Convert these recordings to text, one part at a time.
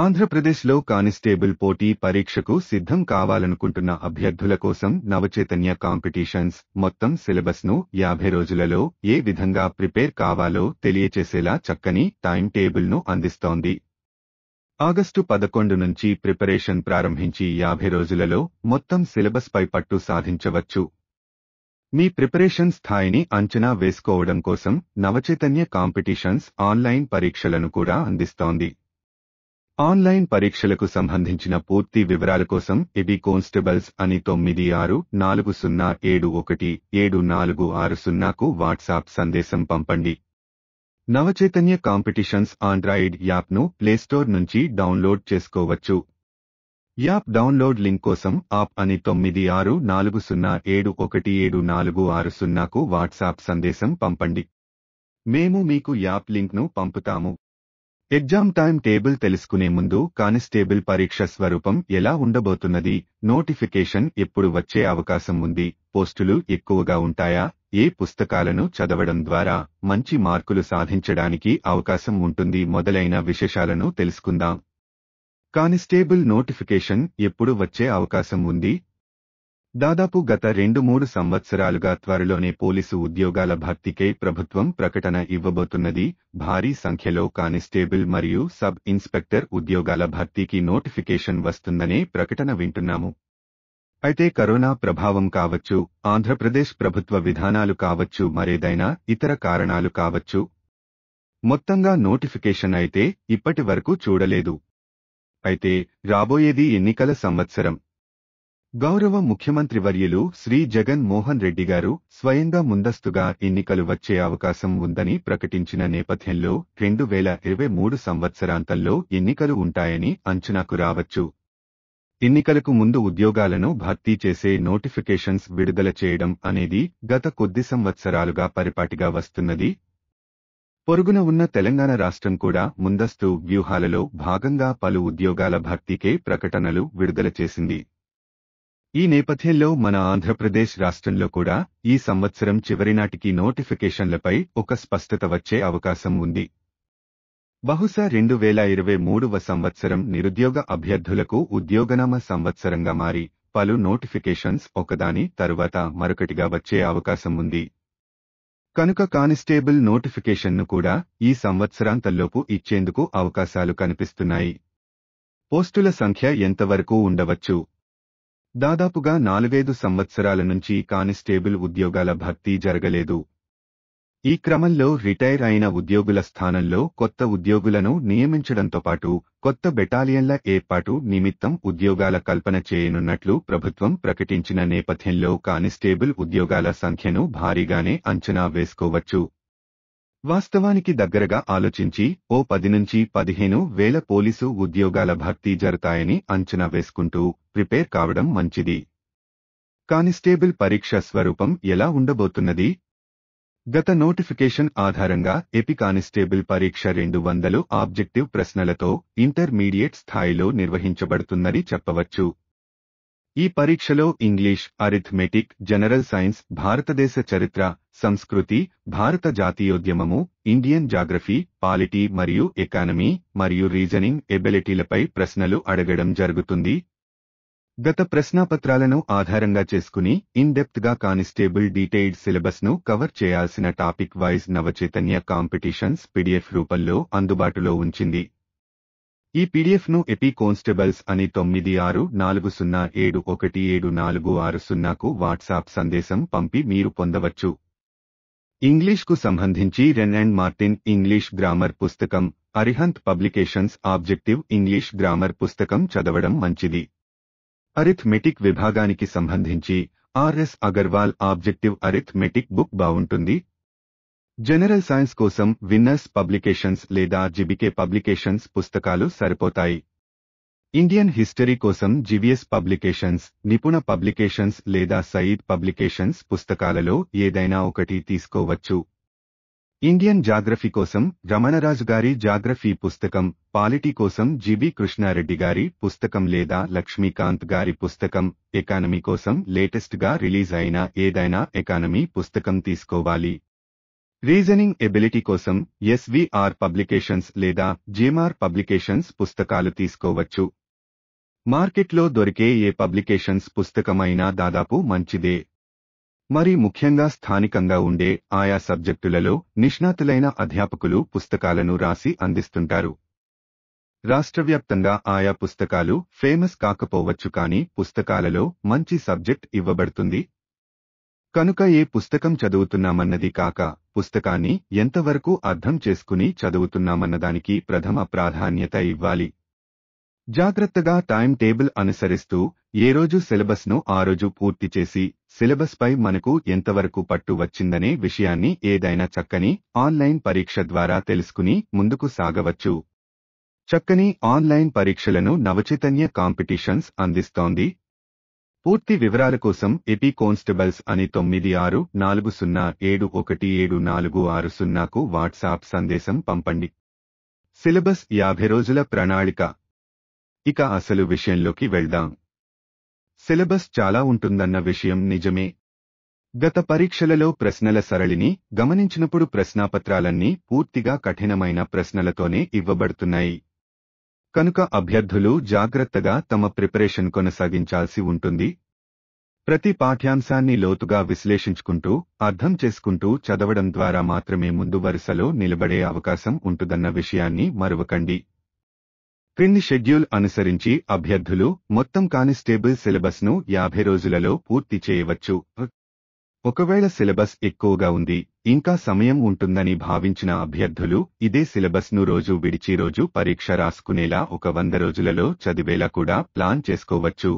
ఆంధ్రప్రదేశ్లో కానిస్టేబుల్ పోటీ పరీక్షకు సిద్ధం కావాలనుకుంటున్న అభ్యర్థుల కోసం నవచైతన్య కాంపిటీషన్స్ మొత్తం సిలబస్ను యాభై రోజులలో ఏ విధంగా ప్రిపేర్ కావాలో తెలియచేసేలా చక్కని టైం టేబుల్ను అందిస్తోంది ఆగస్టు పదకొండు నుంచి ప్రిపరేషన్ ప్రారంభించి యాభై రోజులలో మొత్తం సిలబస్పై పట్టు సాధించవచ్చు మీ ప్రిపరేషన్ స్థాయిని అంచనా వేసుకోవడం కోసం నవచైతన్య కాంపిటీషన్స్ ఆన్లైన్ పరీక్షలను కూడా అందిస్తోంది ఆన్లైన్ పరీక్షలకు సంబంధించిన పూర్తి వివరాల కోసం ఎబి కాన్స్టేబుల్స్ అని తొమ్మిది ఆరు నాలుగు సున్నా ఏడు ఒకటి ఏడు నాలుగు ఆరు సున్నాకు వాట్సాప్ సందేశం పంపండి నవచైతన్య కాంపిటీషన్స్ ఆండ్రాయిడ్ యాప్ను ప్లేస్టోర్ నుంచి డౌన్లోడ్ చేసుకోవచ్చు యాప్ డౌన్లోడ్ లింక్ కోసం ఆప్ అని తొమ్మిది ఆరు నాలుగు సున్నా ఏడు ఒకటి ఏడు నాలుగు ఆరు సున్నాకు వాట్సాప్ సందేశం పంపండి మేము మీకు యాప్ లింక్ను పంపుతాము ఎగ్జామ్ టైం టేబుల్ తెలుసుకునే ముందు కానిస్టేబుల్ పరీక్ష స్వరూపం ఎలా ఉండబోతున్నది నోటిఫికేషన్ ఎప్పుడు వచ్చే అవకాశం ఉంది పోస్టులు ఎక్కువగా ఉంటాయా ఏ పుస్తకాలను చదవడం ద్వారా మంచి మార్కులు సాధించడానికి అవకాశం ఉంటుంది మొదలైన విశేషాలను తెలుసుకుందాం కానిస్టేబుల్ నోటిఫికేషన్ ఎప్పుడు వచ్చే అవకాశం ఉంది దాదాపు గత రెండు మూడు సంవత్సరాలుగా త్వరలోనే పోలీసు ఉద్యోగాల భర్తీకై ప్రభుత్వం ప్రకటన ఇవ్వబోతున్నది భారీ సంఖ్యలో కానిస్టేబుల్ మరియు సబ్ ఇన్స్పెక్టర్ ఉద్యోగాల భర్తీకి నోటిఫికేషన్ వస్తుందనే ప్రకటన వింటున్నాము అయితే కరోనా ప్రభావం కావచ్చు ఆంధ్రప్రదేశ్ ప్రభుత్వ విధానాలు కావచ్చు మరేదైనా ఇతర కారణాలు కావచ్చు మొత్తంగా నోటిఫికేషన్ అయితే ఇప్పటి వరకు చూడలేదు అయితే రాబోయేది ఎన్నికల సంవత్సరం గౌరవ ముఖ్యమంత్రి వర్యులు శ్రీ జగన్ మోహన్ రెడ్డి గారు స్వయంగా ముందస్తుగా ఎన్నికలు వచ్చే అవకాశం ఉందని ప్రకటించిన నేపథ్యంలో రెండు వేల ఇరవై మూడు సంవత్సరాంతంలో ఎన్నికలు ఉంటాయని అంచనాకు రావచ్చు ఎన్నికలకు ముందు ఉద్యోగాలను భర్తీ చేసే నోటిఫికేషన్స్ విడుదల చేయడం అనేది గత కొద్ది సంవత్సరాలుగా పరిపాటిగా వస్తున్నది పొరుగున ఉన్న తెలంగాణ రాష్ట్రం కూడా ముందస్తు వ్యూహాలలో భాగంగా పలు ఉద్యోగాల భర్తీకే ప్రకటనలు విడుదల చేసింది ఈ నేపథ్యంలో మన ఆంధ్రప్రదేశ్ రాష్ట్రంలో కూడా ఈ సంవత్సరం చివరి నాటికి నోటిఫికేషన్లపై ఒక స్పష్టత వచ్చే అవకాశం ఉంది బహుశా రెండు వేల ఇరవై మూడవ సంవత్సరం నిరుద్యోగ అభ్యర్థులకు ఉద్యోగనామ సంవత్సరంగా మారి పలు నోటిఫికేషన్స్ ఒకదాని తరువాత మరొకటిగా వచ్చే అవకాశం ఉంది కనుక కానిస్టేబుల్ నోటిఫికేషన్ను కూడా ఈ సంవత్సరాంతంలోపు ఇచ్చేందుకు అవకాశాలు కనిపిస్తున్నాయి పోస్టుల సంఖ్య ఎంతవరకు ఉండవచ్చు దాదాపుగా నాలుగైదు సంవత్సరాల నుంచి కానిస్టేబుల్ ఉద్యోగాల భర్తీ జరగలేదు ఈ క్రమంలో రిటైర్ అయిన ఉద్యోగుల స్థానంలో కొత్త ఉద్యోగులను నియమించడంతో పాటు కొత్త బెటాలియన్ల ఏర్పాటు నిమిత్తం ఉద్యోగాల కల్పన చేయనున్నట్లు ప్రభుత్వం ప్రకటించిన నేపథ్యంలో కానిస్టేబుల్ ఉద్యోగాల సంఖ్యను భారీగానే అంచనా వేసుకోవచ్చు వాస్తవానికి దగ్గరగా ఆలోచించి ఓ పది నుంచి పదిహేను వేల పోలీసు ఉద్యోగాల భర్తీ జరతాయని అంచనా వేసుకుంటూ ప్రిపేర్ కావడం మంచిది కానిస్టేబుల్ పరీక్ష స్వరూపం ఎలా ఉండబోతున్నది గత నోటిఫికేషన్ ఆధారంగా ఎపి కానిస్టేబుల్ పరీక్ష రెండు వందలు ఆబ్జెక్టివ్ ప్రశ్నలతో ఇంటర్మీడియట్ స్థాయిలో నిర్వహించబడుతుందని చెప్పవచ్చు ఈ పరీక్షలో ఇంగ్లీష్ అరిథ్మెటిక్ జనరల్ సైన్స్ భారతదేశ చరిత్ర సంస్కృతి భారత జాతీయోద్యమము ఇండియన్ జాగ్రఫీ పాలిటీ మరియు ఎకానమీ మరియు రీజనింగ్ ఎబిలిటీలపై ప్రశ్నలు అడగడం జరుగుతుంది గత ప్రశ్నాపత్రాలను ఆధారంగా చేసుకుని ఇన్ గా కానిస్టేబుల్ డీటెయిల్డ్ సిలబస్ను కవర్ చేయాల్సిన topic wise Navachaitanya competitions PDF రూపంలో అందుబాటులో ఉంచింది ఈ ను ఎపీ కాన్స్టేబుల్స్ అని తొమ్మిది ఆరు నాలుగు సున్నా ఏడు ఒకటి ఏడు నాలుగు ఆరు సున్నాకు వాట్సాప్ సందేశం పంపి మీరు పొందవచ్చు ఇంగ్లీష్కు సంబంధించి Wren and Martin English grammar పుస్తకం Arihant publications objective English grammar పుస్తకం చదవడం మంచిది అరిథ్మెటిక్ విభాగానికి సంబంధించి R S Aggarwal objective arithmetic book బావుంటుంది జనరల్ సైన్స్ కోసం విన్నర్స్ పబ్లికేషన్స్ లేదా జిబికే పబ్లికేషన్స్ పుస్తకాలు సరిపోతాయి ఇండియన్ హిస్టరీ కోసం జివిఎస్ పబ్లికేషన్స్ నిపుణ పబ్లికేషన్స్ లేదా సయీద్ పబ్లికేషన్స్ పుస్తకాలలో ఏదైనా ఒకటి తీసుకోవచ్చు ఇండియన్ జాగ్రఫీ కోసం రమణరాజు గారి జాగ్రఫీ పుస్తకం పాలిటీ కోసం జిబి కృష్ణారెడ్డి గారి పుస్తకం లేదా లక్ష్మీకాంత్ గారి పుస్తకం ఎకానమీ కోసం లేటెస్ట్గా రిలీజ్ అయిన ఏదైనా ఎకానమీ పుస్తకం తీసుకోవాలి రీజనింగ్ ఎబిలిటీ కోసం ఎస్వీఆర్ పబ్లికేషన్స్ లేదా జీమార్ పబ్లికేషన్స్ పుస్తకాలు తీసుకోవచ్చు మార్కెట్లో దొరికే ఏ పబ్లికేషన్స్ పుస్తకమైనా దాదాపు మంచిదే మరి ముఖ్యంగా స్థానికంగా ఉండే ఆయా సబ్జెక్టులలో నిష్ణాతులైన అధ్యాపకులు పుస్తకాలను రాసి అందిస్తుంటారు రాష్ట్రవ్యాప్తంగా ఆయా పుస్తకాలు ఫేమస్ కాకపోవచ్చు కానీ పుస్తకాలలో మంచి సబ్జెక్ట్ ఇవ్వబడుతుంది కనుక ఏ పుస్తకం చదువుతున్నామన్నది కాక పుస్తకాన్ని ఎంతవరకు అర్థం చేసుకుని చదువుతున్నామన్నదానికి ప్రథమ ప్రాధాన్యత ఇవ్వాలి జాగ్రత్తగా టైం టేబుల్ అనుసరిస్తూ ఏ రోజు సిలబస్ను ఆ రోజు పూర్తి చేసి సిలబస్పై మనకు ఎంతవరకు పట్టు వచ్చిందనే విషయాన్ని ఏదైనా చక్కని ఆన్లైన్ పరీక్ష ద్వారా తెలుసుకుని ముందుకు సాగవచ్చు చక్కని ఆన్లైన్ పరీక్షలను నవచైతన్య కాంపిటీషన్స్ అందిస్తోంది పూర్తి వివరాల కోసం ఎపీ కానిస్టేబుల్స్ అని తొమ్మిది ఆరు నాలుగు సున్నా ఏడు ఒకటి ఏడు నాలుగు ఆరు సున్నాకు వాట్సాప్ సందేశం పంపండి సిలబస్ యాభై రోజుల ప్రణాళిక ఇక అసలు విషయంలోకి వెళ్దాం సిలబస్ చాలా ఉంటుందన్న విషయం నిజమే గత పరీక్షలలో ప్రశ్నల సరళిని గమనించినప్పుడు ప్రశ్నాపత్రాలన్నీ పూర్తిగా కఠినమైన ప్రశ్నలతోనే ఇవ్వబడుతున్నాయి కనుక అభ్యర్థులు జాగ్రత్తగా తమ ప్రిపరేషన్ కొనసాగించాల్సి ఉంటుంది ప్రతి పాఠ్యాంశాన్ని లోతుగా విశ్లేషించుకుంటూ అర్థం చేసుకుంటూ చదవడం ద్వారా మాత్రమే ముందు వరుసలో నిలబడే అవకాశం ఉంటుందన్న విషయాన్ని మరువకండి క్రింది షెడ్యూల్ అనుసరించి అభ్యర్థులు మొత్తం కానిస్టేబుల్ సిలబస్ను యాభై రోజులలో పూర్తి చేయవచ్చు ఒకవేళ సిలబస్ ఎక్కువగా ఉంది ఇంకా సమయం ఉంటుందని భావించిన అభ్యర్థులు ఇదే సిలబస్ను రోజు విడిచి రోజు పరీక్ష రాసుకునేలా ఒక వంద రోజులలో చదివేలా కూడా ప్లాన్ చేసుకోవచ్చు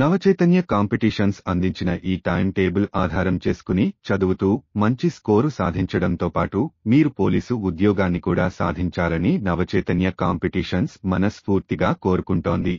నవచైతన్య కాంపిటీషన్స్ అందించిన ఈ టైం టేబుల్ ఆధారం చేసుకుని చదువుతూ మంచి స్కోరు సాధించడంతో పాటు మీరు పోలీసు ఉద్యోగాన్ని కూడా సాధించాలని నవచైతన్య కాంపిటీషన్స్ మనస్ఫూర్తిగా కోరుకుంటోంది